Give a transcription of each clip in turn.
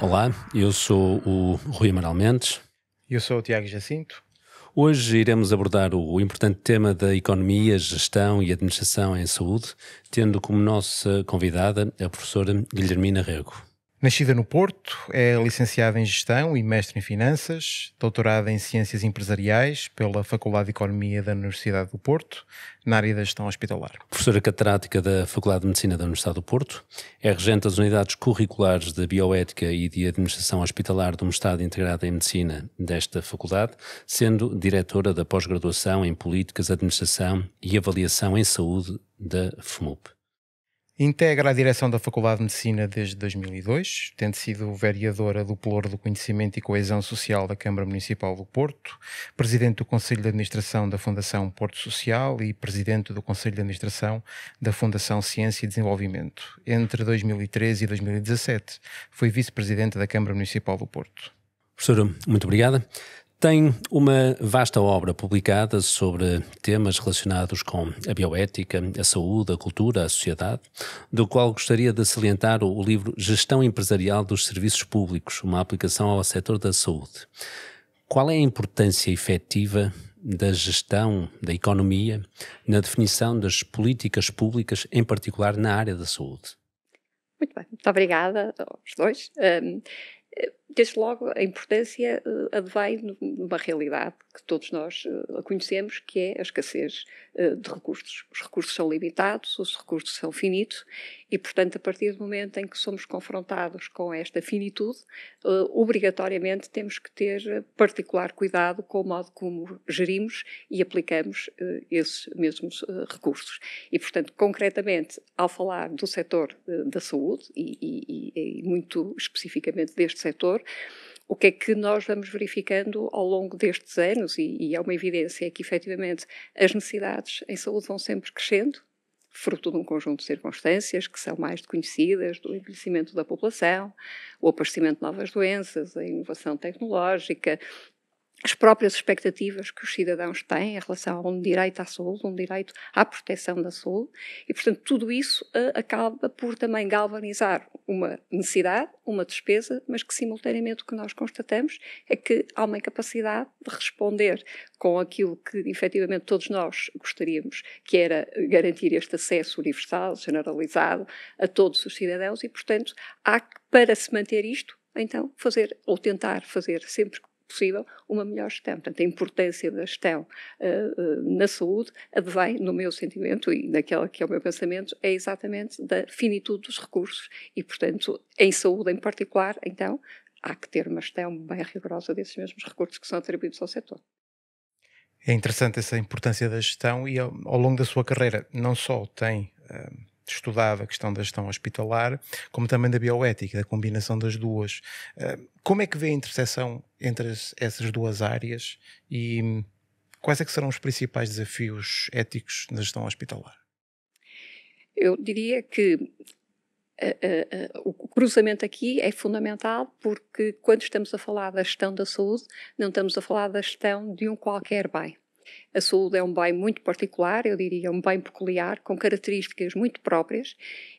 Olá, eu sou o Rui Amaral Mendes. E eu sou o Tiago Jacinto. Hoje iremos abordar o importante tema da economia, gestão e administração em saúde, tendo como nossa convidada a professora Guilhermina Rego. Nascida no Porto, é licenciada em Gestão e mestre em Finanças, doutorada em Ciências Empresariais pela Faculdade de Economia da Universidade do Porto, na área da gestão hospitalar. Professora catedrática da Faculdade de Medicina da Universidade do Porto, é regente das unidades curriculares de Bioética e de Administração Hospitalar do Estado Integrado em Medicina desta faculdade, sendo diretora da pós-graduação em Políticas, Administração e Avaliação em Saúde da FMUP. Integra a direção da Faculdade de Medicina desde 2002, tendo sido vereadora do Pluro do Conhecimento e Coesão Social da Câmara Municipal do Porto, presidente do Conselho de Administração da Fundação Porto Social e presidente do Conselho de Administração da Fundação Ciência e Desenvolvimento. Entre 2013 e 2017, foi vice-presidente da Câmara Municipal do Porto. Professora, muito obrigada. Tem uma vasta obra publicada sobre temas relacionados com a bioética, a saúde, a cultura, a sociedade, do qual gostaria de salientar o livro Gestão Empresarial dos Serviços Públicos, uma aplicação ao setor da saúde. Qual é a importância efetiva da gestão da economia na definição das políticas públicas, em particular na área da saúde? Muito bem, muito obrigada aos dois. Um, desde logo a importância eh, advém numa realidade que todos nós uh, conhecemos, que é a escassez uh, de recursos. Os recursos são limitados, os recursos são finitos e, portanto, a partir do momento em que somos confrontados com esta finitude, uh, obrigatoriamente temos que ter particular cuidado com o modo como gerimos e aplicamos esses mesmos recursos. E, portanto, concretamente, ao falar do setor da saúde e, e, e muito especificamente deste setor, o que é que nós vamos verificando ao longo destes anos, e, e é uma evidência que efetivamente as necessidades em saúde vão sempre crescendo, fruto de um conjunto de circunstâncias que são mais conhecidas, do envelhecimento da população, o aparecimento de novas doenças, a inovação tecnológica, as próprias expectativas que os cidadãos têm em relação a um direito à saúde, um direito à proteção da saúde, e portanto tudo isso eh, acaba por também galvanizar uma necessidade, uma despesa, mas que simultaneamente o que nós constatamos é que há uma incapacidade de responder com aquilo que efetivamente todos nós gostaríamos, que era garantir este acesso universal, generalizado, a todos os cidadãos, e portanto há que, para se manter isto, então fazer ou tentar fazer sempre que possível uma melhor gestão. Portanto, a importância da gestão uh, uh, na saúde advém, no meu sentimento e naquela que é o meu pensamento, é exatamente da finitude dos recursos e, portanto, em saúde em particular, então, há que ter uma gestão bem rigorosa desses mesmos recursos que são atribuídos ao setor. É interessante essa importância da gestão e ao, ao longo da sua carreira não só tem uh, estudava a questão da gestão hospitalar, como também da bioética, da combinação das duas. Eh, como é que vê a interseção entre essas duas áreas e hum, quais é que serão os principais desafios éticos na gestão hospitalar? Eu diria que Uh, uh, uh, o cruzamento aqui é fundamental porque quando estamos a falar da gestão da saúde, não estamos a falar da gestão de um qualquer bem. A saúde é um bem muito particular, eu diria um bem peculiar, com características muito próprias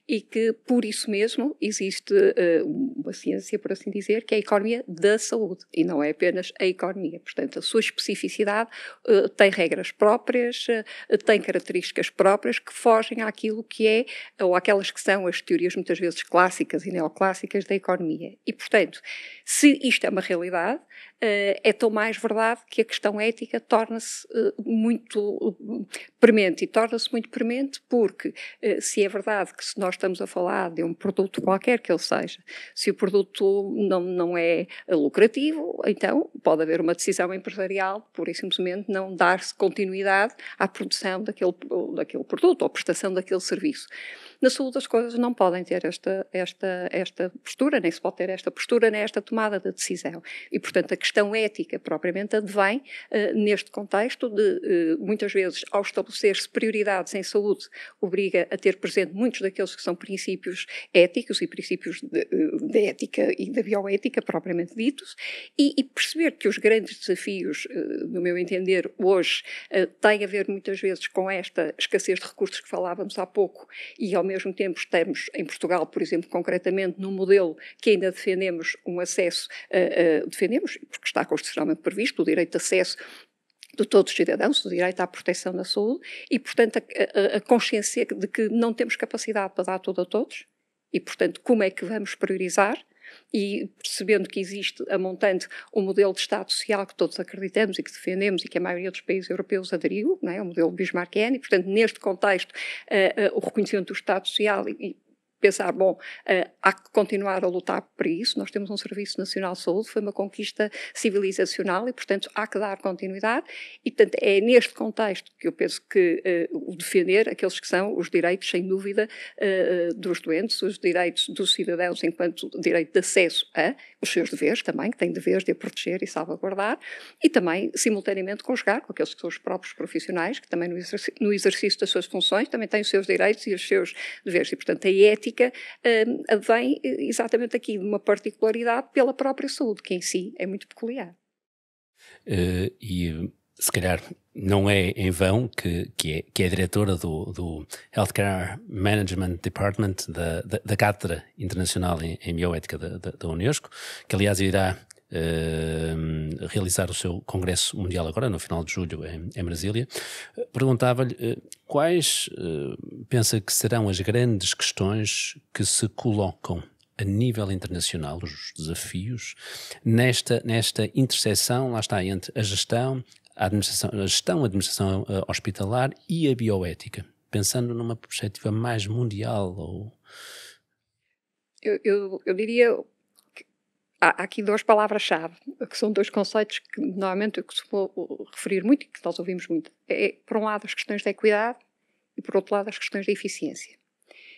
e que, por isso mesmo, existe uh, uma ciência, por assim dizer, que é a economia da saúde e não é apenas a economia. Portanto, a sua especificidade uh, tem regras próprias, uh, tem características próprias que fogem àquilo que é, ou àquelas que são as teorias muitas vezes clássicas e neoclássicas da economia. E, portanto, se isto é uma realidade, é tão mais verdade que a questão ética torna-se muito premente e torna-se muito premente porque eh, se é verdade que se nós estamos a falar de um produto qualquer que ele seja, se o produto não, não é lucrativo, então pode haver uma decisão empresarial por e simplesmente não dar-se continuidade à produção daquele, daquele produto ou prestação daquele serviço. Na saúde as coisas não podem ter esta, esta, esta postura, nem se pode ter esta postura, nem esta tomada de decisão. E, portanto, a questão ética propriamente advém uh, neste contexto de, uh, muitas vezes, ao estabelecer-se prioridades em saúde, obriga a ter presente muitos daqueles que são princípios éticos e princípios da eh, ética e da bioética propriamente ditos, e, e, perceber que os grandes desafios, uh, no meu entender, hoje, têm a ver muitas vezes com esta escassez de recursos que falávamos há pouco e, ao mesmo tempo estamos, em Portugal, por exemplo, concretamente, num modelo que ainda defendemos um acesso, uh, uh, defendemos, porque está constitucionalmente previsto, o direito de acesso de todos os cidadãos, o direito à proteção da saúde e, portanto, a, a, a consciência de que não temos capacidade para dar tudo a todos e, portanto, como é que vamos priorizar e percebendo que existe a montante um modelo de Estado social que todos acreditamos e que defendemos e que a maioria dos países europeus aderiu, não é? o modelo bismarckiano, e portanto neste contexto uh, uh, o reconhecimento do Estado social e, pensar, bom, uh, há que continuar a lutar por isso, nós temos um Serviço Nacional de Saúde, foi uma conquista civilizacional e, portanto, há que dar continuidade e, portanto, é neste contexto que eu penso que uh, o defender aqueles que são os direitos, sem dúvida, uh, dos doentes, os direitos dos cidadãos enquanto direito de acesso a os seus deveres também, que têm deveres de a proteger e salvaguardar, e também, simultaneamente, conjugar com aqueles que são os próprios profissionais, que também no exercício, no exercício das suas funções também têm os seus direitos e os seus deveres. E, portanto, a ética uh, vem eh, exatamente aqui de uma particularidade pela própria saúde, que em si é muito peculiar. Uh, e se calhar não é em vão que, que, é, que é diretora do, do Healthcare Management Department da, da, da Cátedra Internacional em, em Bioética da, da, da, Unesco, que aliás irá Ehm, realizar o seu Congresso Mundial agora, no final de julho, em, em Brasília, eh, perguntava-lhe uh, quais eh, pensa que serão as grandes questões que se colocam a nível internacional, os desafios, nesta, nesta interseção, lá está, entre a gestão, a administração, a gestão, a administração hospitalar e a bioética, pensando numa perspectiva mais mundial ou... Eu, eu, eu diria há aqui duas palavras-chave, que são dois conceitos que normalmente eu costumo uh, referir muito e que nós ouvimos muito. É, é, por um lado, as questões da equidade e, por outro lado, as questões da eficiência.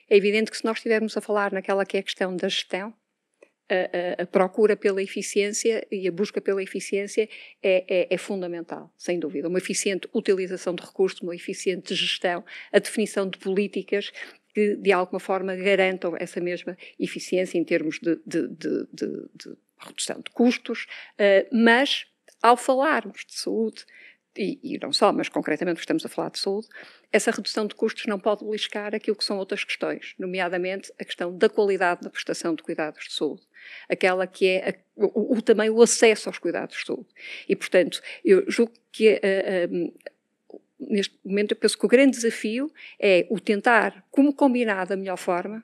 É evidente que se nós estivermos a falar naquela que é a questão da gestão, a, a, a procura pela eficiência e a busca pela eficiência é, é, é, fundamental, sem dúvida. Uma eficiente utilização de recursos, uma eficiente gestão, a definição de políticas que de alguma forma garantam essa mesma eficiência em termos de, de, de, de redução de custos, uh, mas ao falarmos de saúde, e, e, não só, mas concretamente estamos a falar de saúde, essa redução de custos não pode beliscar aquilo que são outras questões, nomeadamente a questão da qualidade da prestação de cuidados de saúde, aquela que é a, o, o, também o acesso aos cuidados de saúde. E, portanto, eu julgo que eh, eh, neste momento, eu penso que o grande desafio é o tentar, como combinar da melhor forma,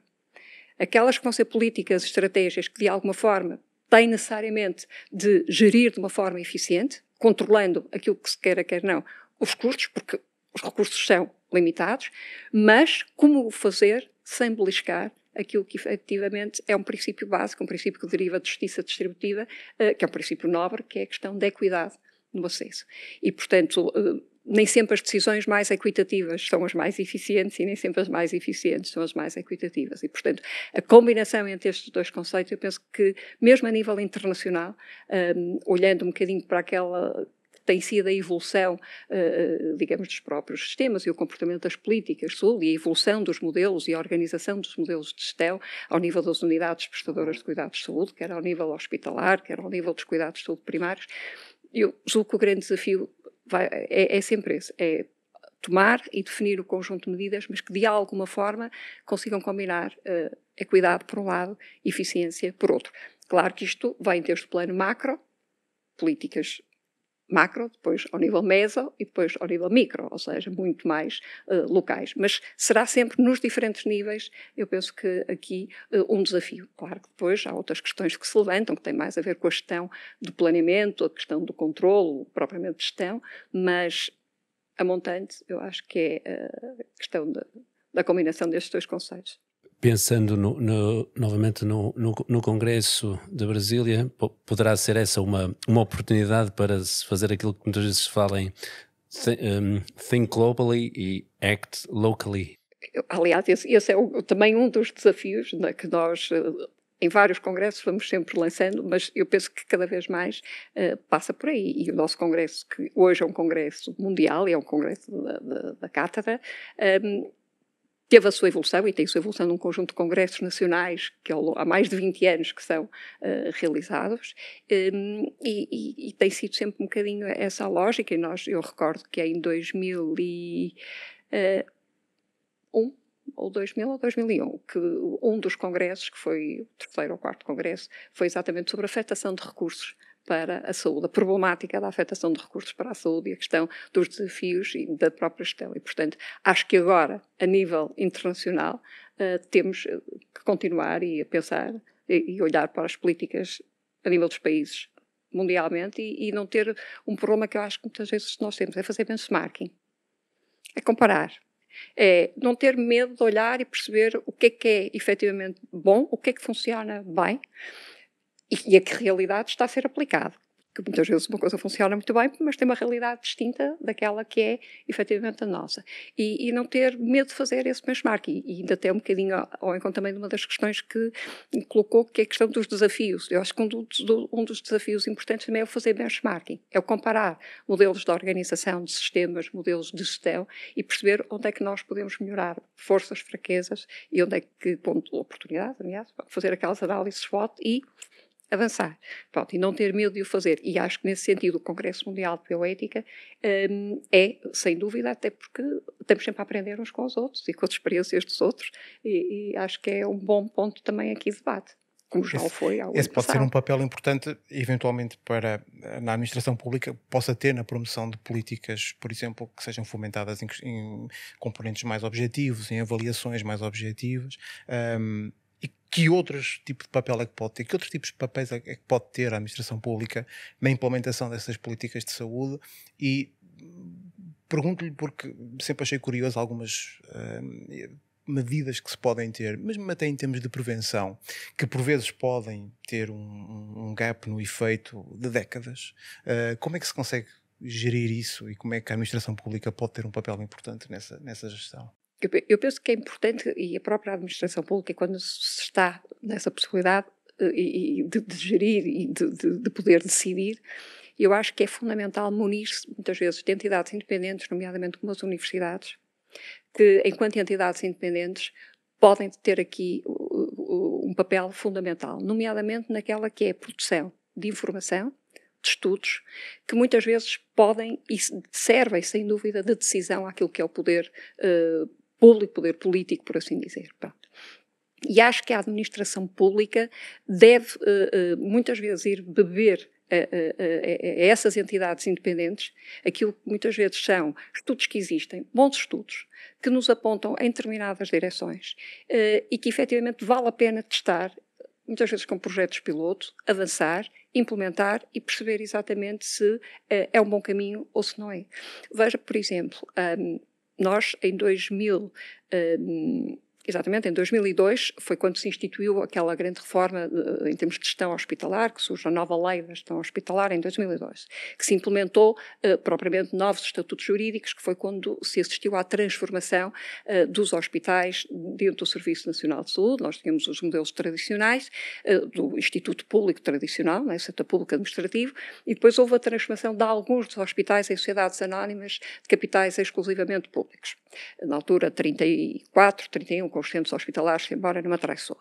aquelas que vão ser políticas, estratégias que de alguma forma têm necessariamente de gerir de uma forma eficiente, controlando aquilo que se quer, quer não, os custos, porque os recursos são limitados, mas como o fazer sem beliscar aquilo que efetivamente é um princípio básico, um princípio que deriva de justiça distributiva, eh, que é um princípio nobre, que é a questão da equidade no acesso. E, portanto, eh, nem sempre as decisões mais equitativas são as mais eficientes e nem sempre as mais eficientes são as mais equitativas. E, portanto, a combinação entre estes dois conceitos, eu penso que, mesmo a nível internacional, um, olhando um bocadinho para aquela tem sido a evolução, eh, eh, digamos, dos próprios sistemas e o comportamento das políticas sul e a evolução dos modelos e a organização dos modelos de gestão ao nível das unidades prestadoras de cuidados de saúde, quer ao nível hospitalar, quer ao nível dos cuidados de saúde primários. Eu julgo que o grande desafio vai, é, é sempre esse. É tomar e definir o conjunto de medidas, mas que de alguma forma consigam combinar uh, equidade por um lado, eficiência por outro. Claro que isto vai em termos de plano macro, políticas macro, depois ao nível meso e depois ao nível micro, ou seja, muito mais uh, locais. Mas será sempre nos diferentes níveis, eu penso que aqui uh, um desafio. Claro que depois há outras questões que se levantam, que têm mais a ver com a gestão do planeamento, a questão do controlo, propriamente gestão, mas a montante eu acho que é a eh, questão de, da combinação destes dois conceitos pensando no, no, novamente no, no, Congresso de Brasília, poderá ser essa uma, uma oportunidade para se fazer aquilo que muitas vezes se em um, think globally e act locally. Aliás, esse, esse é o, também um dos desafios né, que nós eh, em vários congressos vamos sempre lançando, mas eu penso que cada vez mais uh, passa por aí. E o nosso congresso, que hoje é um congresso mundial, é um congresso da, da, da Cátedra, um, ehm, teve a sua evolução e tem a sua evolução num conjunto de congressos nacionais que há mais de 20 anos que são uh, realizados um, ehm, e, e, e, tem sido sempre um bocadinho essa lógica e nós, eu recordo que é em 2001 eh, ou 2000 ou 2001, que um dos congressos, que foi o terceiro ou quarto congresso, foi exatamente sobre a afetação de recursos para a saúde, a problemática da afetação de recursos para a saúde e a questão dos desafios e da própria gestão. E, portanto, acho que agora, a nível internacional, eh, temos eh, que continuar e a pensar e olhar para as políticas a nível dos países mundialmente e, e não ter um problema que eu acho que muitas vezes nós temos, é fazer benchmarking, é comparar, é não ter medo de olhar e perceber o que é que é efetivamente bom, o que é que funciona bem e, e a que realidade está a ser aplicado. Que muitas vezes uma coisa funciona muito bem, mas tem uma realidade distinta daquela que é efetivamente a nossa. E, e não ter medo de fazer esse benchmark. E, e ainda até um bocadinho ao, encontro também de uma das questões que colocou, que é a questão dos desafios. Eu acho que um, do, um dos desafios importantes também é o fazer benchmarking é o comparar modelos de organização, de sistemas, modelos de gestão e perceber onde é que nós podemos melhorar forças, fraquezas e onde é que, ponto, oportunidades, aliás, fazer aquelas análises SWOT e avançar. Pronto, e não ter medo de o fazer. E acho que nesse sentido o Congresso Mundial de Bioética um, é, sem dúvida, até porque estamos sempre a aprender uns com os outros e com as experiências dos outros, e, e acho que é um bom ponto também aqui de debate. Como já esse, foi ao Esse pode ser um papel importante, eventualmente, para na administração pública, possa ter na promoção de políticas, por exemplo, que sejam fomentadas em, em componentes mais objetivos, em avaliações mais objetivas. Um, e que outros tipos de papel é que pode ter? Que outros tipos de papéis é, é que pode ter a administração pública na implementação dessas políticas de saúde? E pergunto-lhe porque sempre achei curioso algumas uh, medidas que se podem ter, mesmo até em termos de prevenção, que por vezes podem ter um, um gap no efeito de décadas. Uh, como é que se consegue gerir isso e como é que a administração pública pode ter um papel importante nessa, nessa gestão? Eu, eu penso que é importante, e a própria administração pública, quando se está nessa possibilidade eh, e, e de, de, gerir e de, de, de poder decidir, eu acho que é fundamental munir-se, muitas vezes, de entidades independentes, nomeadamente como as universidades, que, enquanto entidades independentes, podem ter aqui um papel fundamental, nomeadamente naquela que é a produção de informação, de estudos, que muitas vezes podem e servem, sem dúvida, de decisão àquilo que é o poder uh, público, poder político, por assim dizer. Pronto. E acho que a administração pública deve, uh, uh, muitas vezes, ir beber a, a, a, a, essas entidades independentes aquilo que muitas vezes são estudos que existem, bons estudos, que nos apontam em determinadas direções uh, e que efetivamente vale a pena testar, muitas vezes com projetos piloto, avançar, implementar e perceber exatamente se uh, é um bom caminho ou se não é. Veja, por exemplo, um, nós, em 2000, um, Exatamente, em 2002 foi quando se instituiu aquela grande reforma eh, em termos de gestão hospitalar, que surge a nova lei da gestão hospitalar em 2002, que se implementou eh, propriamente novos estatutos jurídicos, que foi quando se assistiu à transformação eh, dos hospitais dentro do Serviço Nacional de Saúde. Nós tínhamos os modelos tradicionais do Instituto Público Tradicional, né, Setor Público Administrativo, e depois houve a transformação de alguns dos hospitais em sociedades anónimas de capitais exclusivamente públicos. Na altura, 34, 31, com os centros hospitalares, embora numa traiçoa.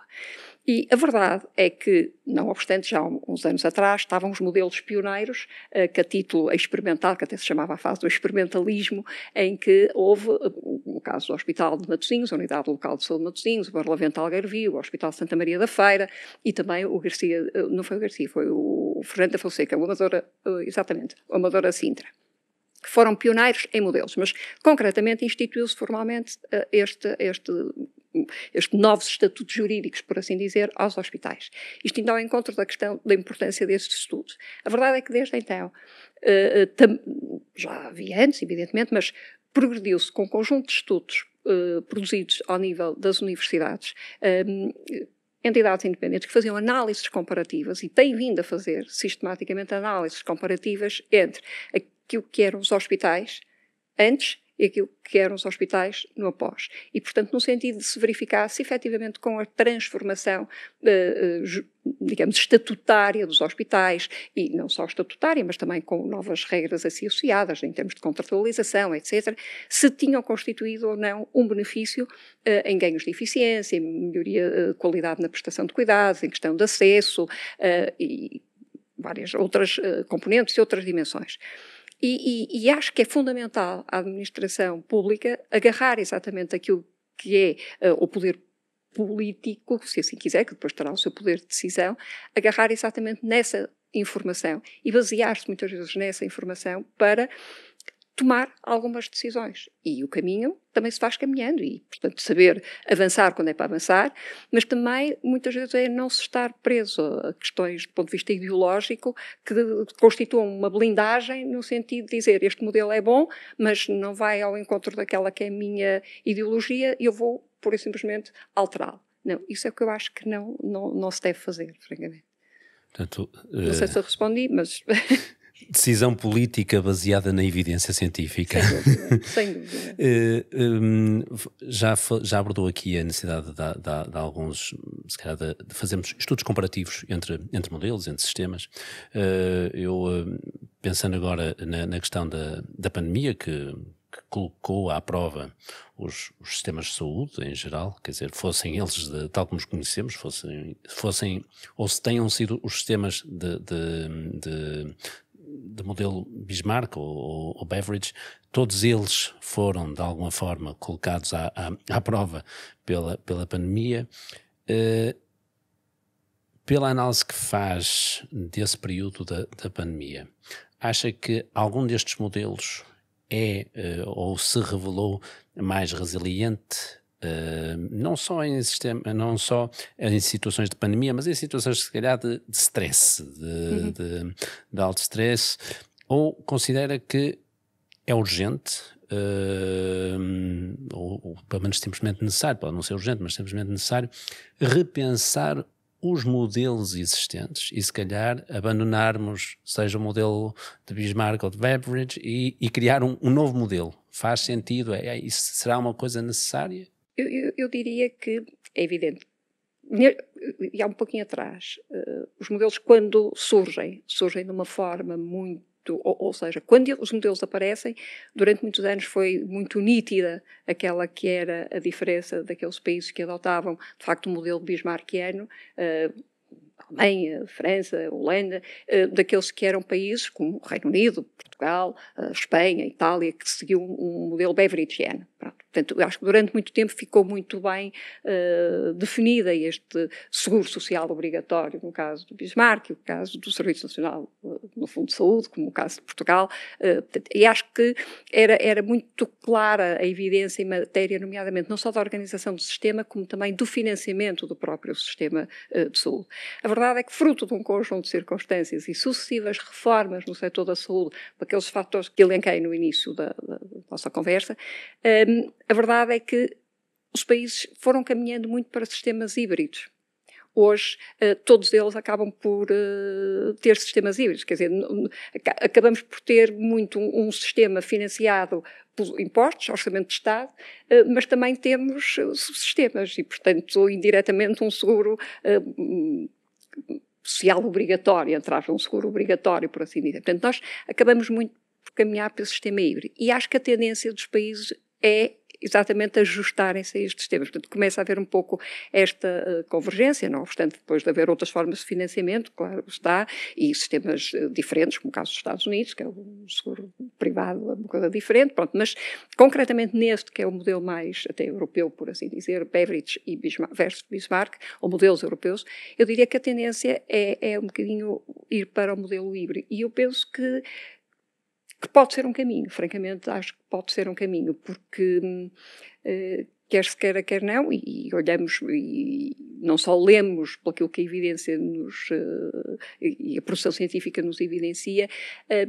E a verdade é que, não obstante, já há uns anos atrás, estavam os modelos pioneiros, eh, que a título experimental, que até se chamava a fase do experimentalismo, em que houve, no eh, caso do Hospital de Matosinhos, a Unidade Local de Saúde de Matosinhos, o Barlavento Algarvio, o Hospital Santa Maria da Feira e também o Garcia, eh, não foi o Garcia, foi o Fernando da Fonseca, o Amadora, exatamente, o Amadora Sintra foram pioneiros em modelos, mas concretamente instituiu-se formalmente este, este estes novos estatutos jurídicos, por assim dizer, aos hospitais. Isto ainda ao então é encontro da questão da importância destes estudos. A verdade é que desde então, eh, eh, já havia antes, evidentemente, mas progrediu-se com um conjunto de estudos eh, produzidos ao nível das universidades, ehm, entidades independentes que faziam análises comparativas e têm vindo a fazer sistematicamente análises comparativas entre aquilo que eram os hospitais antes e aquilo que eram os hospitais no após. E, portanto, no sentido de se verificar se efetivamente com a transformação, eh, eh, digamos, estatutária dos hospitais, e não só estatutária, mas também com novas regras associadas em termos de contratualização, etc., se tinham constituído ou não um benefício eh, em ganhos de eficiência, em melhoria de qualidade na prestação de cuidados, em questão de acesso e várias outras componentes e outras dimensões. E, e, e, acho que é fundamental a administração pública agarrar exatamente aquilo que é uh, o poder político, se assim quiser, que depois terá o seu poder de decisão, agarrar exatamente nessa informação e basear-se muitas vezes nessa informação para tomar algumas decisões. E o caminho também se faz caminhando e, portanto, saber avançar quando é para avançar, mas também, muitas vezes, é não se estar preso a questões do ponto de vista ideológico que constituam uma blindagem no sentido de dizer este modelo é bom, mas não vai ao encontro daquela que é a minha ideologia e eu vou, por e simplesmente, alterá-lo. Não, isso é o que eu acho que não, não, não se deve fazer, francamente. Portanto, não sei eh, se eu respondi, mas. Decisão política baseada na evidência científica. Sem dúvida. Sem dúvida. Eh, hum, já, já abordou aqui a necessidade de, de, de alguns, se calhar, de, de, fazermos estudos comparativos entre, entre modelos, entre sistemas. Eh, eu, eh, pensando agora na, na questão da, da pandemia, que, que colocou à prova os, os, sistemas de saúde em geral, quer dizer, fossem eles de, tal como os conhecemos, fossem, fossem ou se tenham sido os sistemas de, de, de, de modelo Bismarck ou, ou, ou, Beveridge, todos eles foram, de alguma forma, colocados à, à, à prova pela, pela pandemia. Uh, pela análise que faz desse período da, da pandemia, acha que algum destes modelos é uh, ou se revelou mais resiliente, não só em sistema, não só em situações de pandemia, mas em situações se calhar de, de stress, de, uhum. de, de alto stress, ou considera que é urgente, uh, ou, ou, pelo menos simplesmente necessário, pode não ser urgente, mas simplesmente necessário, repensar os modelos existentes e se calhar abandonarmos, seja o modelo de Bismarck ou de Beveridge, e, e criar um, um, novo modelo. Faz sentido? É, é, isso será uma coisa necessária? Eu, eu, eu diria que é evidente. E há um pouquinho atrás, uh, os modelos, quando surgem, surgem de uma forma muito ou, ou, seja, quando os modelos aparecem, durante muitos anos foi muito nítida aquela que era a diferença daqueles países que adotavam, de facto, o modelo bismarquiano, uh, eh, Alemanha, França, Holanda, eh, daqueles que eram países como o Reino Unido, Portugal, Espanha, Itália, que seguiam um modelo beveridiano Portanto, acho que durante muito tempo ficou muito bem uh, definida este seguro social obrigatório, no caso do Bismarck, o caso do Serviço Nacional eh, no Fundo de Saúde, como no caso de Portugal. Uh, portanto, e acho que era, era muito clara a evidência em matéria, nomeadamente não só da organização do sistema, como também do financiamento do próprio sistema de saúde. A verdade é que, fruto de um conjunto de circunstâncias e sucessivas reformas no setor da saúde, para aqueles fatores que elenquei no início da, da nossa conversa, um, ehm, a verdade é que os países foram caminhando muito para sistemas híbridos. Hoje, eh, todos eles acabam por eh, ter sistemas híbridos, quer dizer, acabamos por ter muito um sistema financiado por impostos, orçamento de Estado, eh, mas também temos subsistemas e, portanto, indiretamente um seguro social obrigatório, entrar um seguro obrigatório, por assim dizer. Portanto, nós acabamos muito por caminhar pelo sistema híbrido. E acho que a tendência dos países é exatamente ajustarem-se a estes temas. Portanto, começa a haver um pouco esta eh, convergência, não obstante depois de haver outras formas de financiamento, claro está, e sistemas eh, diferentes, como o caso dos Estados Unidos, que é um seguro privado, é uma coisa diferente, pronto, mas concretamente neste, que é o modelo mais até europeu, por assim dizer, Beveridge e Bismarck, versus Bismarck, ou modelos europeus, eu diria que a tendência é, é um bocadinho ir para o modelo híbrido. E eu penso que que pode ser um caminho, francamente, acho que pode ser um caminho, porque eh, quer se queira, quer não, e, olhamos e não só lemos pelo que a evidência nos eh, e a produção científica nos evidencia. Eh,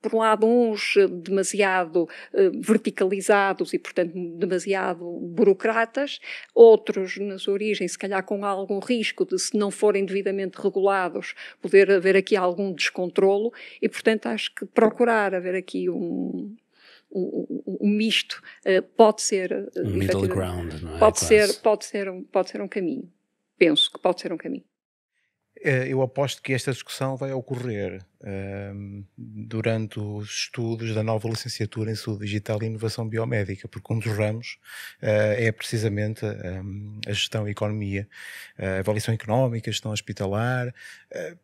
por um lado, uns eh, demasiado eh, verticalizados e, portanto, demasiado burocratas, outros, na sua origem, se calhar com algum risco de, se não forem devidamente regulados, poder haver aqui algum descontrolo, e, portanto, acho que procurar haver aqui um, o, o, o, misto uh, pode ser um middle ground, não é? pode, ser, pode, ser um, pode ser um caminho penso que pode ser um caminho eh, eu aposto que esta discussão vai ocorrer um, ehm, durante os estudos da nova licenciatura em Saúde Digital e Inovação Biomédica, porque um dos ramos uh, é precisamente um, ehm, a gestão e economia, eh, a avaliação económica, a gestão hospitalar. Uh,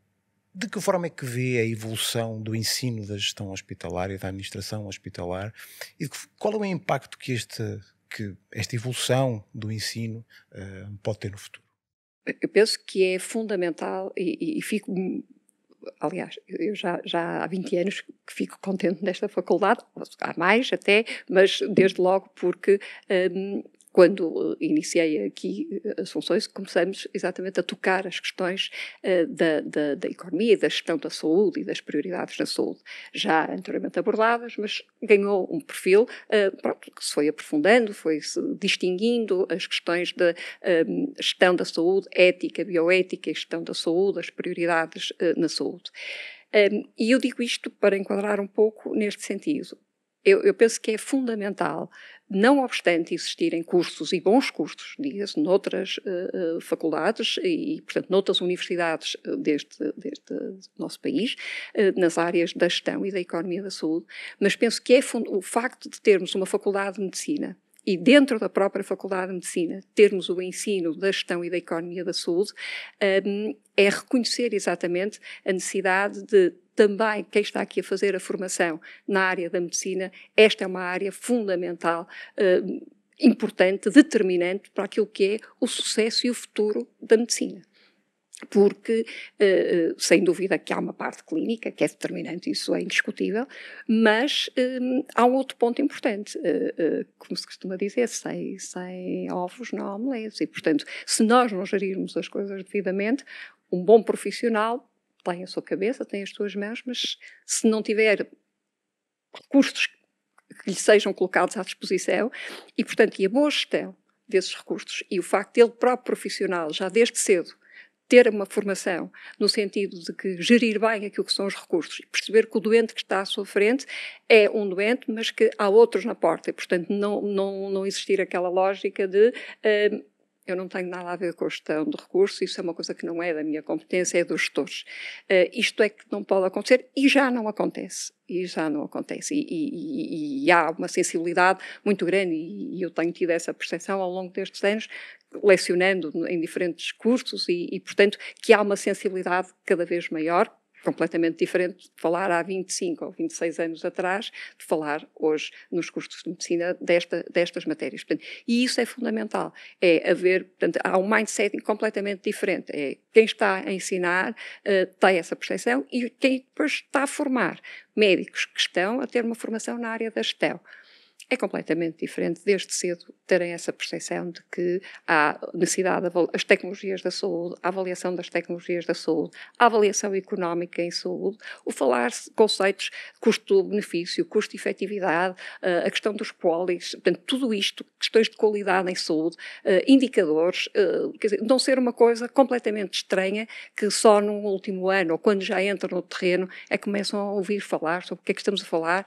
de que forma é que vê a evolução do ensino da gestão hospitalar e da administração hospitalar? E qual é o impacto que, este, que esta evolução do ensino uh, pode ter no futuro? eu penso que é fundamental e, e, e fico aliás, eu já, já, há 20 anos que fico contente nesta faculdade, há mais até, mas desde logo porque hum, quando iniciei aqui eh, as funções, começamos exatamente a tocar as questões uh, da, da, da, economia, da gestão da saúde e das prioridades na saúde, já anteriormente abordadas, mas ganhou um perfil uh, pronto, que se foi aprofundando, foi-se distinguindo as questões da um, ehm, gestão da saúde, ética, bioética e gestão da saúde, as prioridades uh, na saúde. Um, ehm, e eu digo isto para enquadrar um pouco neste sentido. Eu, eu penso que é fundamental não obstante existirem cursos e bons cursos, diga-se, noutras uh, faculdades e, portanto, noutras universidades eh, deste, deste nosso país, uh, nas áreas da gestão e da economia da saúde, mas penso que é o facto de termos uma faculdade de medicina e dentro da própria Faculdade de Medicina, termos o ensino da gestão e da economia da saúde, um, é reconhecer exatamente a necessidade de também quem está aqui a fazer a formação na área da medicina, esta é uma área fundamental. Um, importante, determinante para aquilo que é o sucesso e o futuro da medicina porque, eh, eh, sem dúvida, que há uma parte clínica que é determinante, isso é indiscutível, mas ehm, há um outro ponto importante, eh, como se costuma dizer, sem, sem ovos não há omelete, e, portanto, se nós não gerirmos as coisas devidamente, um bom profissional tem a sua cabeça, tem as suas mãos, mas se não tiver recursos que lhe sejam colocados à disposição, e, portanto, e a boa gestão desses recursos, e o facto ele próprio profissional, já desde cedo, ter uma formação no sentido de que gerir bem aquilo que são os recursos e perceber que o doente que está à sua frente é um doente, mas que há outros na porta e, portanto, não, não, não existir aquela lógica de uh, eu não tenho nada a ver com a gestão de recursos, isso é uma coisa que não é da minha competência, é dos gestores. Uh, isto é que não pode acontecer e já não acontece. E já não acontece. E, e, e, e há uma sensibilidade muito grande, e, eu tenho tido essa percepção ao longo destes anos, lecionando em diferentes cursos, e, portanto, que há uma sensibilidade cada vez maior completamente diferente de falar há 25 ou 26 anos atrás, de falar hoje nos cursos de medicina desta, destas matérias. Portanto, e isso é fundamental. É haver, portanto, há um mindset completamente diferente. É quem está a ensinar uh, tem essa percepção e quem depois está a formar médicos que estão a ter uma formação na área da gestão é completamente diferente. Desde cedo terem essa percepção de que há necessidade as tecnologias da saúde, a avaliação das tecnologias da saúde, a avaliação económica em saúde, o falar conceitos custo-benefício, custo-efetividade, eh, a questão dos qualis, portanto, tudo isto, questões de qualidade em saúde, eh, indicadores, eh, quer dizer, não ser uma coisa completamente estranha que só no último ano ou quando já entram no terreno é que começam a ouvir falar sobre o que é que estamos a falar,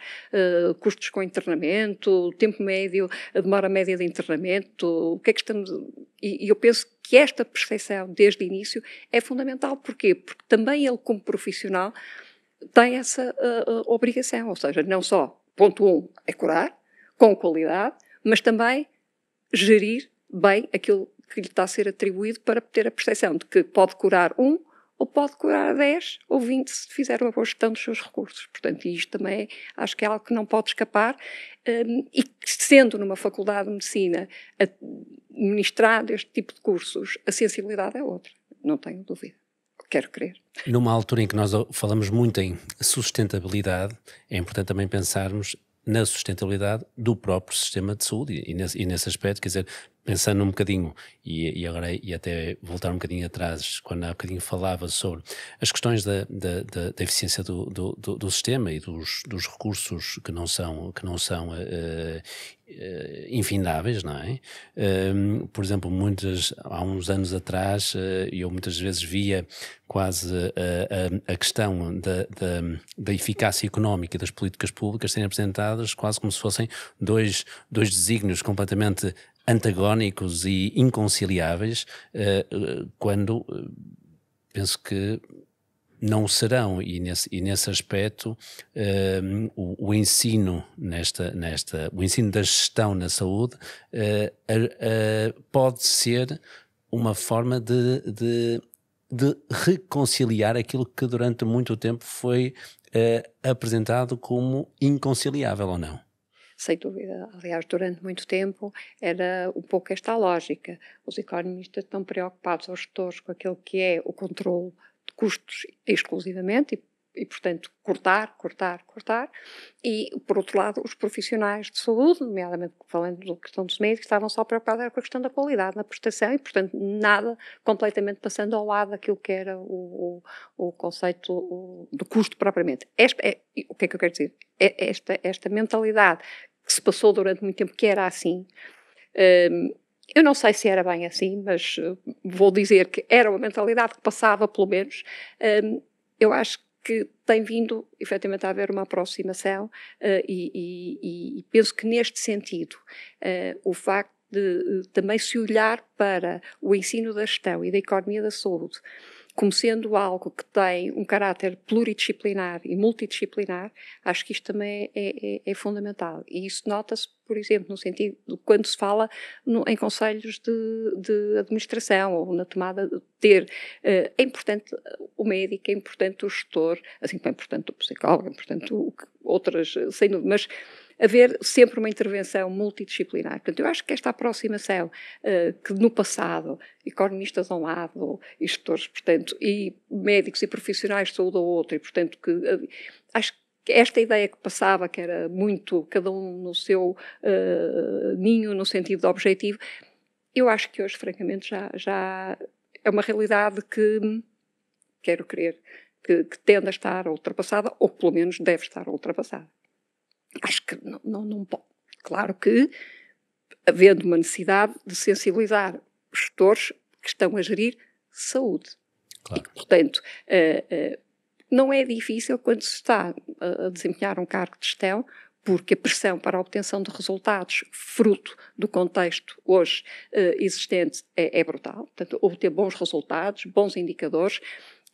custos com internamento, internamento, o tempo médio, a demora média de internamento, o que é que estamos. E, eu penso que esta percepção, desde o início, é fundamental. Porquê? Porque também ele, como profissional, tem essa uh, obrigação. Ou seja, não só, ponto um, é curar, com qualidade, mas também gerir bem aquilo que lhe está a ser atribuído para ter a percepção de que pode curar um ou pode curar 10 ou 20 se fizer uma boa gestão dos seus recursos. Portanto, isto também acho que é algo que não pode escapar hum, e sendo numa faculdade de medicina ministrado este tipo de cursos, a sensibilidade é outra, não tenho dúvida. Quero crer. Numa altura em que nós falamos muito em sustentabilidade, é importante também pensarmos na sustentabilidade do próprio sistema de saúde e nesse, e nesse aspecto, quer dizer, pensando um bocadinho, e, e, agora e até voltar um bocadinho atrás, quando há um bocadinho falava sobre as questões da, da, da, da eficiência do, do, do, sistema e dos, dos, recursos que não são, que não são uh, uh, infindáveis, não é? Uh, por exemplo, muitas, há uns anos atrás, eh, eu muitas vezes via quase a, a questão da, da, da, eficácia económica das políticas públicas serem apresentadas quase como se fossem dois, dois desígnios completamente antagónicos e inconciliáveis eh, eh, quando eh, penso que não o serão e nesse, e nesse aspecto o, o, ensino nesta, nesta o ensino da gestão na saúde uh, uh, pode ser uma forma de, de, de, reconciliar aquilo que durante muito tempo foi uh, apresentado como inconciliável ou não sem dúvida. Aliás, durante muito tempo era um pouco esta a lógica. Os economistas estão preocupados, os gestores, com aquilo que é o controle de custos exclusivamente, e e, portanto, cortar, cortar, cortar. E, por outro lado, os profissionais de saúde, nomeadamente falando da questão dos médicos, estavam só preocupados com a questão da qualidade na prestação e, portanto, nada completamente passando ao lado daquilo que era o, o, o conceito do custo propriamente. é, o que é que eu quero dizer? É esta, esta mentalidade que se passou durante muito tempo, que era assim. Um, eu não sei se era bem assim, mas eh, vou dizer que era uma mentalidade que passava, pelo menos. Hum, eu acho que tem vindo efetivamente a haver uma aproximação uh, e, e, e, penso que neste sentido uh, o facto de uh, também se olhar para o ensino da gestão e da economia da saúde como sendo algo que tem um caráter pluridisciplinar e multidisciplinar, acho que isto também é, é, é fundamental. E isso nota-se, por exemplo, no sentido de quando se fala no, em conselhos de, de, administração ou na tomada de ter. Eh, é importante o médico, é importante o gestor, assim como é importante o psicólogo, é importante o, outras, sem dúvida, mas haver sempre uma intervenção multidisciplinar. Portanto, eu acho que esta aproximação uh, que no passado, economistas a um lado, instrutores, portanto, e médicos e profissionais de saúde ao outro, e portanto que uh, acho que esta ideia que passava, que era muito cada um no seu uh, ninho, no sentido do objetivo, eu acho que hoje, francamente, já, já é uma realidade que quero crer que, que tende a estar ultrapassada, ou pelo menos deve estar ultrapassada. Acho que não, não, não pode. Claro que, havendo uma necessidade de sensibilizar gestores que estão a gerir saúde. Claro. E, portanto, uh, uh, não é difícil quando se está a desempenhar um cargo de gestão, porque a pressão para a obtenção de resultados, fruto do contexto hoje uh, existente, é, é, brutal. Portanto, obter bons resultados, bons indicadores,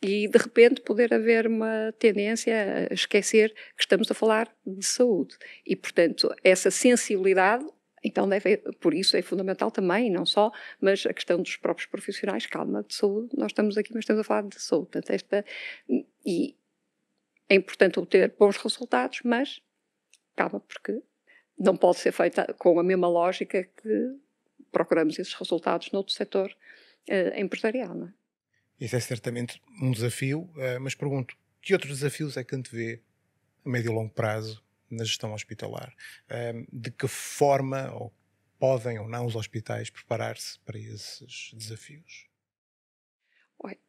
e de repente poder haver uma tendência a esquecer que estamos a falar de saúde. E, portanto, essa sensibilidade então, deve, por isso é fundamental também, não só, mas a questão dos próprios profissionais, calma, de saúde, nós estamos aqui, mas estamos a falar de saúde. Portanto, esta, e é importante obter bons resultados, mas calma, porque não pode ser feita com a mesma lógica que procuramos esses resultados noutro setor eh, empresarial. Não é? Isso é certamente um desafio, eh, mas pergunto, que outros desafios é que vê a médio e longo prazo na gestão hospitalar? Ehm, de que forma ou podem ou não os hospitais preparar-se para esses desafios?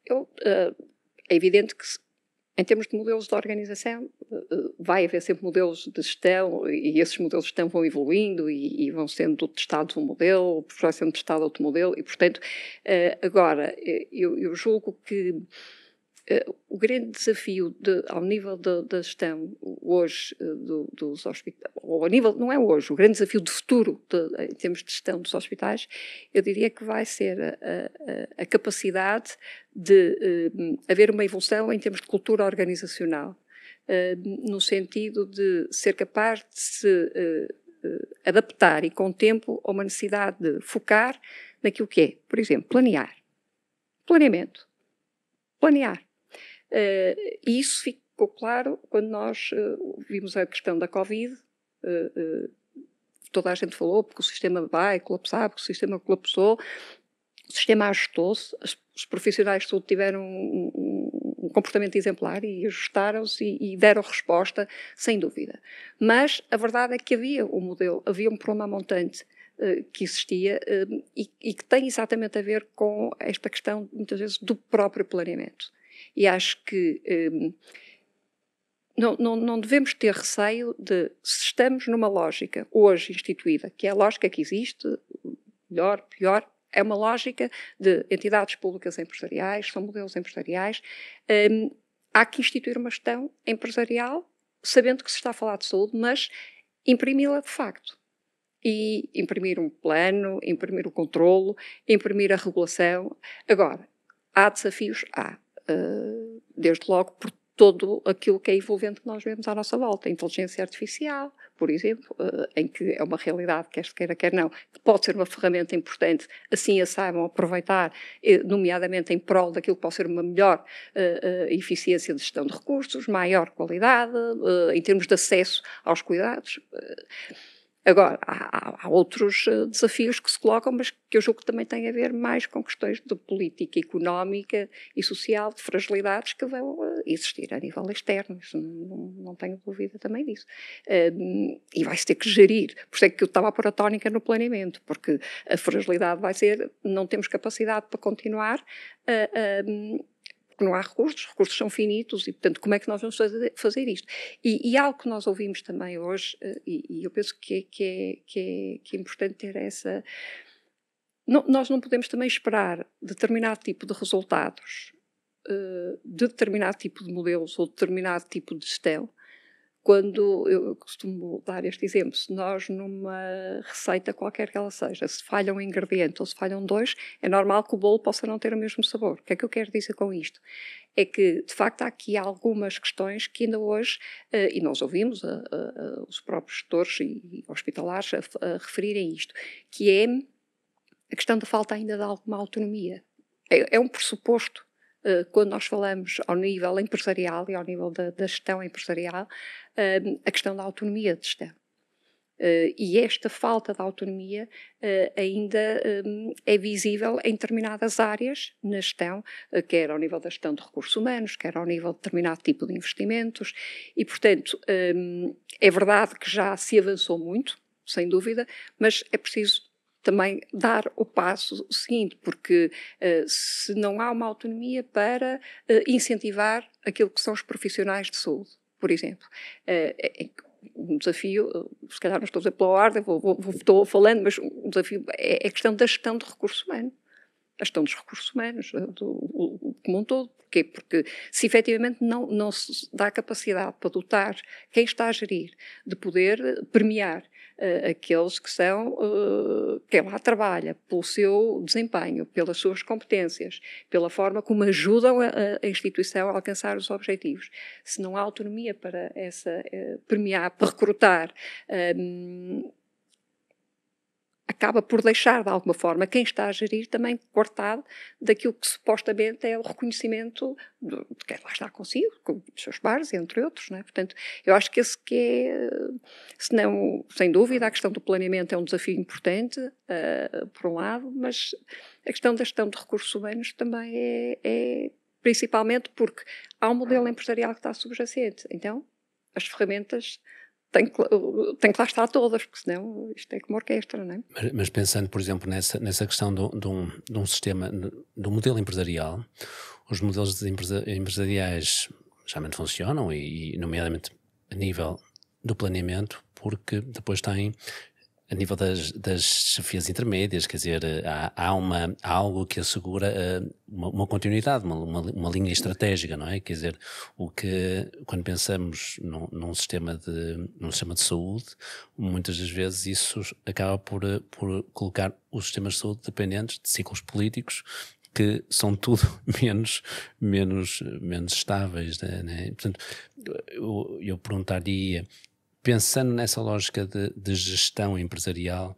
Eu, eh, é evidente que em termos de modelos de organização, eh, eh, vai haver sempre modelos de gestão e esses modelos de gestão vão evoluindo e, e vão sendo testados um modelo, vai sendo testado outro modelo e, portanto, eh, agora, eu, eu julgo que Uh, o grande desafio de, ao nível da gestão hoje uh, do, dos hospitais, ou ao nível, não é hoje, o grande desafio do futuro de, em termos de gestão dos hospitais, eu diria que vai ser a, a, a capacidade de uh, haver uma evolução em termos de cultura organizacional, no sentido de ser capaz de se adaptar e com o tempo a uma necessidade de focar naquilo que é, por exemplo, planear, planeamento, planear eh, e isso ficou claro quando nós eh, vimos a questão da Covid. Eh, toda a gente falou porque o sistema vai colapsar, porque o sistema colapsou. O sistema ajustou-se, os profissionais de saúde tiveram um, um, um, comportamento exemplar e ajustaram-se e, e, deram resposta, sem dúvida. Mas a verdade é que havia um modelo, havia um problema montante uh, que existia uh, e, e, que tem exatamente a ver com esta questão, muitas vezes, do próprio planeamento. E acho que um, não, não, não, devemos ter receio de se estamos numa lógica hoje instituída, que é a lógica que existe, melhor, pior, é uma lógica de entidades públicas empresariais, são modelos empresariais. Um, há que instituir uma gestão empresarial, sabendo que se está a falar de saúde, mas imprimi-la de facto. E imprimir um plano, imprimir o controlo, imprimir a regulação. Agora, há desafios? Há. Eh, desde logo por todo aquilo que é envolvente que nós vemos à nossa volta. A inteligência artificial, por exemplo, eh, em que é uma realidade, quer se queira, quer não, que pode ser uma ferramenta importante, assim a saibam aproveitar, eh, nomeadamente em prol daquilo que pode ser uma melhor eficiência de gestão de recursos, maior qualidade, em termos de acesso aos cuidados. Agora, há, há, outros eh, desafios que se colocam, mas que eu julgo que também têm a ver mais com questões de política económica e social, de fragilidades que vão eh, existir a nível externo, isso não, não tenho dúvida também disso. E vai-se ter que gerir, por isso é que eu estava a pôr a tónica no planeamento, porque a fragilidade vai ser, não temos capacidade para continuar a, ah, a porque não há recursos, os recursos são finitos e, portanto, como é que nós vamos fazer, fazer isto? E, e, algo que nós ouvimos também hoje, eh, e, e eu penso que é, que, é, que, é, que é importante ter essa. Não, nós não podemos também esperar determinado tipo de resultados, uh, de determinado tipo de modelos ou determinado tipo de gestão, quando eu costumo dar este exemplo, se nós numa receita qualquer que ela seja, se falha um ingrediente ou se falham dois, é normal que o bolo possa não ter o mesmo sabor. O que é que eu quero dizer com isto? É que, de facto, há aqui algumas questões que ainda hoje, eh, e nós ouvimos a, a, a, os próprios gestores e hospitalares a referirem isto, que é a questão da falta ainda de alguma autonomia. É, é um pressuposto eh, quando nós falamos ao nível empresarial e ao nível da, da gestão empresarial, eh, a questão da autonomia de gestão. Uh, e esta falta de autonomia uh, ainda um, é visível em determinadas áreas na gestão, uh, quer ao nível da gestão de recursos humanos, quer ao nível de determinado tipo de investimentos. E, portanto, um, é verdade que já se avançou muito, sem dúvida, mas é preciso também dar o passo seguinte, porque eh, se não há uma autonomia para eh, incentivar aquilo que são os profissionais de saúde, por exemplo. Eh, é, é um desafio, se calhar não estou a dizer pela ordem, vou, vou, estou falando, mas um desafio é a é questão da gestão de recurso humano a questão dos recursos humanos, eh, do, como um todo. Porquê? Porque se efetivamente não, não se dá capacidade para dotar quem está a gerir de poder eh, premiar uh, aqueles que são, uh, quem lá trabalha, pelo seu desempenho, pelas suas competências, pela forma como ajudam a, a instituição a alcançar os objetivos. Se não há autonomia para essa, uh, premiar, para recrutar, ehm, acaba por deixar, de alguma forma, quem está a gerir também cortado daquilo que supostamente é o reconhecimento de, quem lá está consigo, com os seus pares, entre outros. Não é? Portanto, eu acho que esse que é, se não, sem dúvida, a questão do planeamento é um desafio importante, uh, por um lado, mas a questão da gestão de recursos humanos também é, é principalmente porque há um modelo empresarial que está subjacente. Então, as ferramentas tem que, tem que lá estar todas, porque senão isto é como orquestra, não é? Mas, mas pensando, por exemplo, nessa, nessa questão do, de, um, de um sistema, do um modelo empresarial, os modelos empresa, empresariais geralmente funcionam, e, e nomeadamente a nível do planeamento, porque depois têm a nível das, das chefias intermédias, quer dizer, eh, há, há, uma, há algo que assegura eh, uma, uma continuidade, uma, uma, uma, linha estratégica, não é? Quer dizer, o que, quando pensamos num, num, sistema, de, num sistema de saúde, muitas das vezes isso acaba por, eh, por colocar os sistemas de saúde dependentes de ciclos políticos que são tudo menos menos menos estáveis, né? Portanto, eu, eu perguntaria pensando nessa lógica de, de gestão empresarial,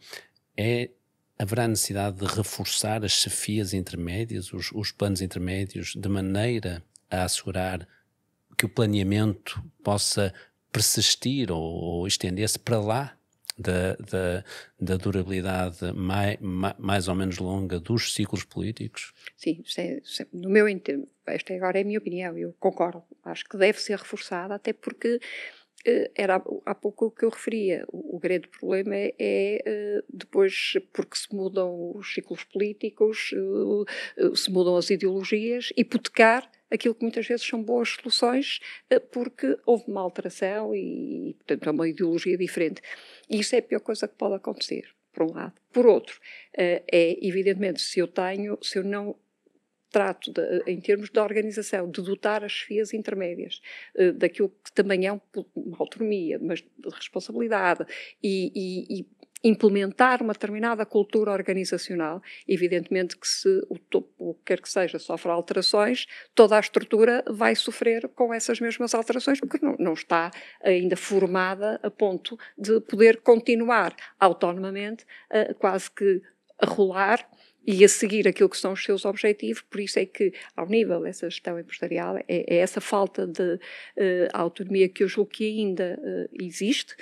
é haverá necessidade de reforçar as chefias intermédias, os, os, planos intermédios, de maneira a assegurar que o planeamento possa persistir ou, ou estender-se para lá da, da, da durabilidade mai, mais, ou menos longa dos ciclos políticos? Sim, é, é, no meu entendo, esta agora é a minha opinião, eu concordo. Acho que deve ser reforçada, até porque eh, era há pouco o que eu referia. O, grande problema é, é eh, depois, porque se mudam os ciclos políticos, eh, se mudam as ideologias, hipotecar aquilo que muitas vezes são boas soluções, porque houve uma alteração e, portanto, há é uma ideologia diferente. E isso é a pior coisa que pode acontecer, por um lado. Por outro, é evidentemente, se eu tenho, se eu não trato, de, eh, em termos da organização, de dotar as chefias intermédias eh, daquilo que também é uma autonomia, mas de responsabilidade e, e, e implementar uma determinada cultura organizacional. Evidentemente que se o topo, quer que seja, sofre alterações, toda a estrutura vai sofrer com essas mesmas alterações, porque não, não está ainda formada a ponto de poder continuar autonomamente, eh, quase que a rolar e a seguir aquilo que são os seus objetivos, por isso é que, ao nível dessa gestão empresarial, é, é essa falta de uh, autonomia que eu julgo que ainda uh, existe um,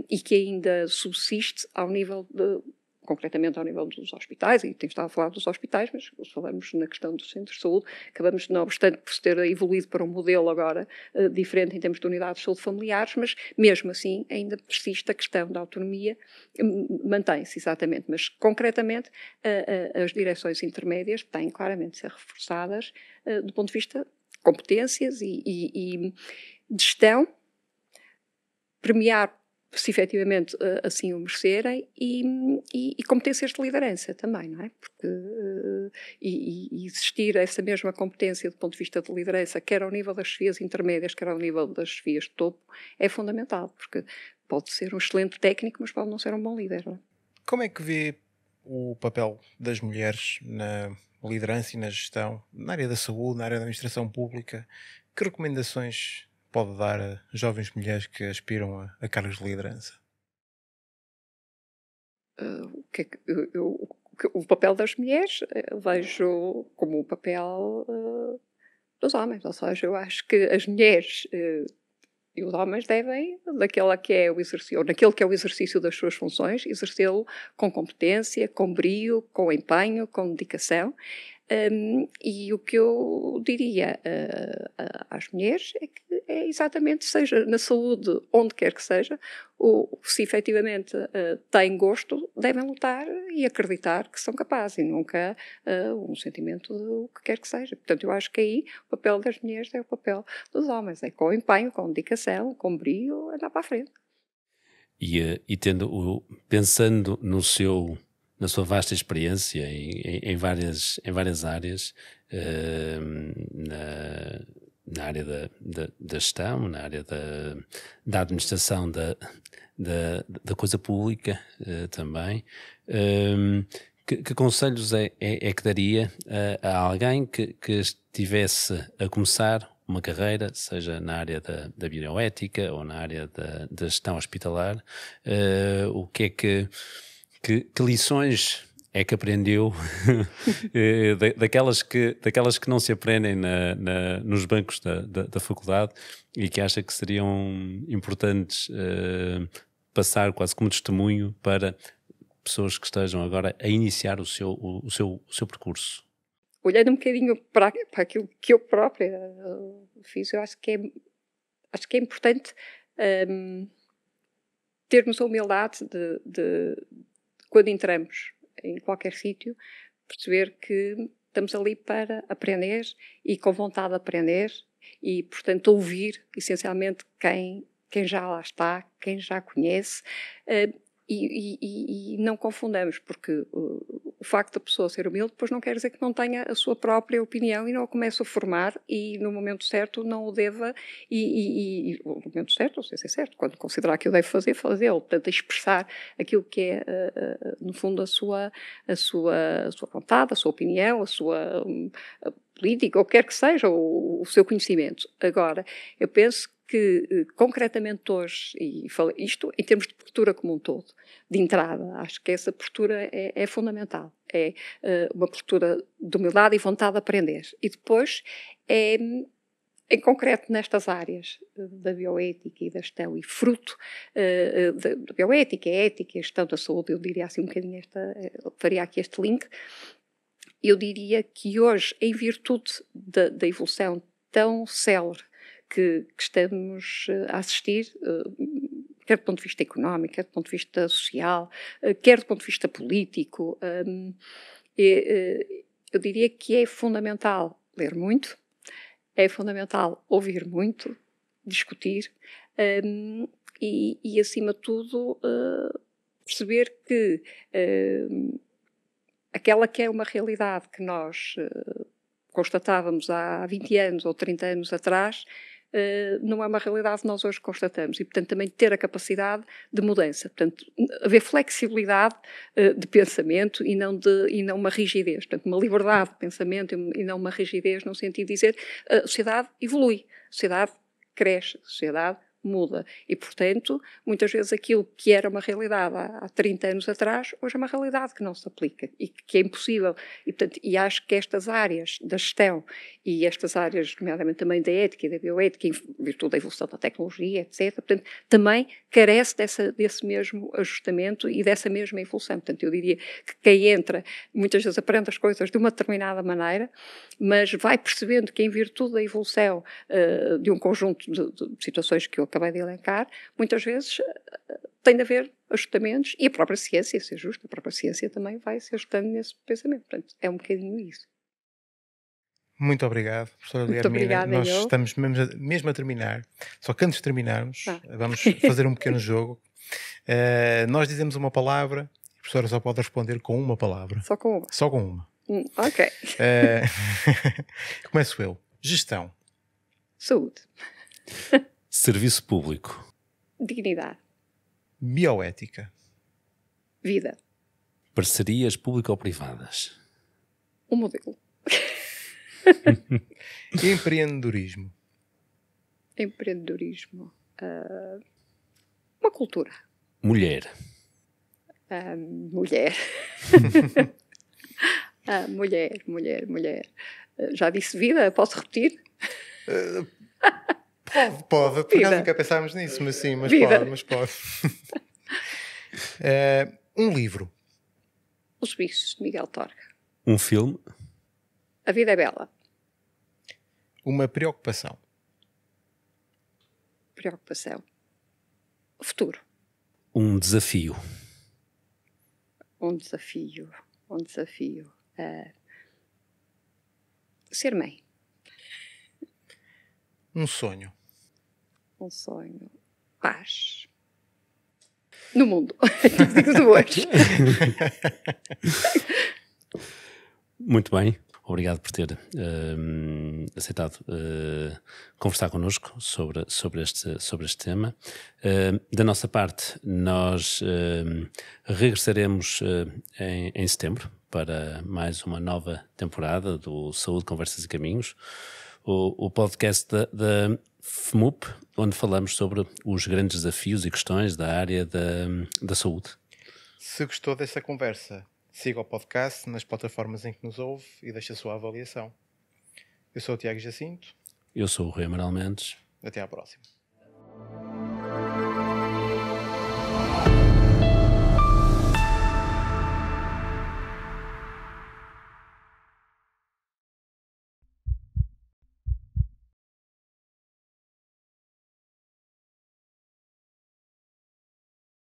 eh, e que ainda subsiste ao nível de concretamente ao nível dos hospitais, e temos estado a falar dos hospitais, mas se falamos na questão dos centros de saúde, acabamos, não obstante, por ter evoluído para um modelo agora uh, diferente em termos de unidades de saúde familiares, mas mesmo assim ainda persiste a questão da autonomia, hum, mantém-se exatamente, mas concretamente uh, uh, as direções intermédias têm claramente de ser reforçadas eh, do ponto de vista de competências e, e, e gestão, premiar se efetivamente eh, assim o merecerem, e, e, e, competências de liderança também, não é? Porque, eh, e, e, existir essa mesma competência do ponto de vista de liderança, quer ao nível das chefias intermédias, quer ao nível das chefias de topo, é fundamental, porque pode ser um excelente técnico, mas pode não ser um bom líder. É? Como é que vê o papel das mulheres na liderança e na gestão, na área da saúde, na área da administração pública? Que recomendações pode dar a jovens mulheres que aspiram a, a cargos de liderança? Uh, o, que é que, o papel das mulheres eh, vejo como o papel uh, dos homens, ou seja, eu acho que as mulheres uh, e os homens devem, naquela que é o exercício, ou naquele que é o exercício das suas funções, exercê-lo com competência, com brio, com empenho, com dedicação, um, e o que eu diria uh, às mulheres é que é exatamente, seja na saúde, onde quer que seja, ou, se efetivamente uh, têm gosto, devem lutar e acreditar que são capazes e nunca uh, um sentimento de o que quer que seja. Portanto, eu acho que aí o papel das mulheres é o papel dos homens, é com empenho, com dedicação, com brio, andar para a frente. E, e tendo, pensando no seu na sua vasta experiência em, em, em várias, em várias áreas, uh, na, na, área da, da, da, gestão, na área da, da administração da, da, da coisa pública uh, também. Ehm, que, que, conselhos é, é, é que daria a, a alguém que, que estivesse a começar uma carreira, seja na área da, da bioética ou na área da, da gestão hospitalar, uh, o que é que que, que lições é que aprendeu eh, daquelas, que, daquelas que não se aprendem na, na, nos bancos da, da, da, faculdade e que acha que seriam importantes uh, passar quase como testemunho para pessoas que estejam agora a iniciar o seu, o, o seu, o seu percurso? Olhando um bocadinho para, para aquilo que eu própria eh, fiz, eu acho que é, acho que é importante um, ehm, termos a humildade de, de quando entramos em qualquer sítio, perceber que estamos ali para aprender e com vontade de aprender e, portanto, ouvir essencialmente quem, quem já lá está, quem já conhece, uh, e, e, e, não confundamos, porque o, uh, o facto da pessoa ser humilde depois não quer dizer que não tenha a sua própria opinião e não a comece a formar e no momento certo não o deva, e, e no momento certo, não sei se é certo, quando considerar que o deve fazer, fazê-lo, portanto, expressar aquilo que é, uh, uh, no fundo, a sua, a sua, a sua vontade, a sua opinião, a sua a política, ou quer que seja, o, o seu conhecimento. Agora, eu penso que que eh, concretamente hoje, e falei isto em termos de postura como um todo, de entrada, acho que essa postura é, é fundamental. É uh, uma postura de humildade e vontade de aprender. E depois é, em concreto nestas áreas eh, da bioética e da gestão, e fruto uh, da, bioética, a ética, a gestão da saúde, eu diria assim um bocadinho esta, faria aqui este link. Eu diria que hoje, em virtude da, da evolução tão célere que, que estamos eh, a assistir, eh, quer do ponto de vista económico, quer do ponto de vista social, eh, quer do ponto de vista político. Hum, eu diria que é fundamental ler muito, é fundamental ouvir muito, discutir hum, e, e acima de tudo, perceber que hum, aquela que é uma realidade que nós constatávamos há 20 anos ou 30 anos atrás eh, não é uma realidade que nós hoje constatamos. E, portanto, também ter a capacidade de mudança. Portanto, haver flexibilidade eh, de pensamento e não, de, e não uma rigidez. Portanto, uma liberdade de pensamento e não uma rigidez, no sentido de dizer eh, a sociedade evolui, a sociedade cresce, a sociedade muda. E, portanto, muitas vezes aquilo que era uma realidade há, há 30 anos atrás, hoje é uma realidade que não se aplica e que é impossível. E, portanto, e acho que estas áreas da gestão e estas áreas, nomeadamente também da ética e da bioética, em virtude da evolução da tecnologia, etc., portanto, também carece dessa, desse mesmo ajustamento e dessa mesma evolução. Portanto, eu diria que quem entra, muitas vezes aprende as coisas de uma determinada maneira, mas vai percebendo que, em virtude da evolução uh, de um conjunto de, de situações que eu acabei de elencar, muitas vezes eh, tem de haver ajustamentos e a própria ciência, se é justo, a própria ciência também vai se ajustando nesse pensamento. Portanto, é um bocadinho isso. Muito obrigado, professora Muito obrigada, Nós eu. estamos mesmo a, mesmo a, terminar. Só que antes de terminarmos, ah. vamos fazer um pequeno jogo. Uh, nós dizemos uma palavra e a professora só pode responder com uma palavra. Só com uma? Só com uma. Hum, ok. Uh, começo eu. Gestão. Saúde. Serviço público. Dignidade. Bioética. Vida. Parcerias público-privadas. Um modelo. Empreendedorismo. Empreendedorismo. Uh, uma cultura. Mulher. Uh, mulher. uh, mulher, mulher, mulher. já disse vida? Posso repetir? Pode, pode. Por acaso nunca pensámos nisso, mas sim, mas Vida. pode, mas pode. uh, um livro. Os Bichos, de Miguel Torga. Um filme. A Vida é Bela. Uma preocupação. Preocupação. O futuro. Um desafio. Um desafio. Um desafio. Uh, ser mãe. Um sonho um sonho: paz. No mundo. Digo hoje. Muito bem. Obrigado por ter uh, aceitado uh, conversar connosco sobre, sobre, este, sobre este tema. Uh, da nossa parte, nós regressaremos em, em setembro para mais uma nova temporada do Saúde, Conversas e Caminhos o, o podcast da, da FMUP, onde falamos sobre os grandes desafios e questões da área da, da saúde. Se gostou dessa conversa, siga o podcast nas plataformas em que nos ouve e deixe a sua avaliação. Eu sou o Tiago Jacinto. Eu sou o Rui Amaral Mendes. Até à próxima.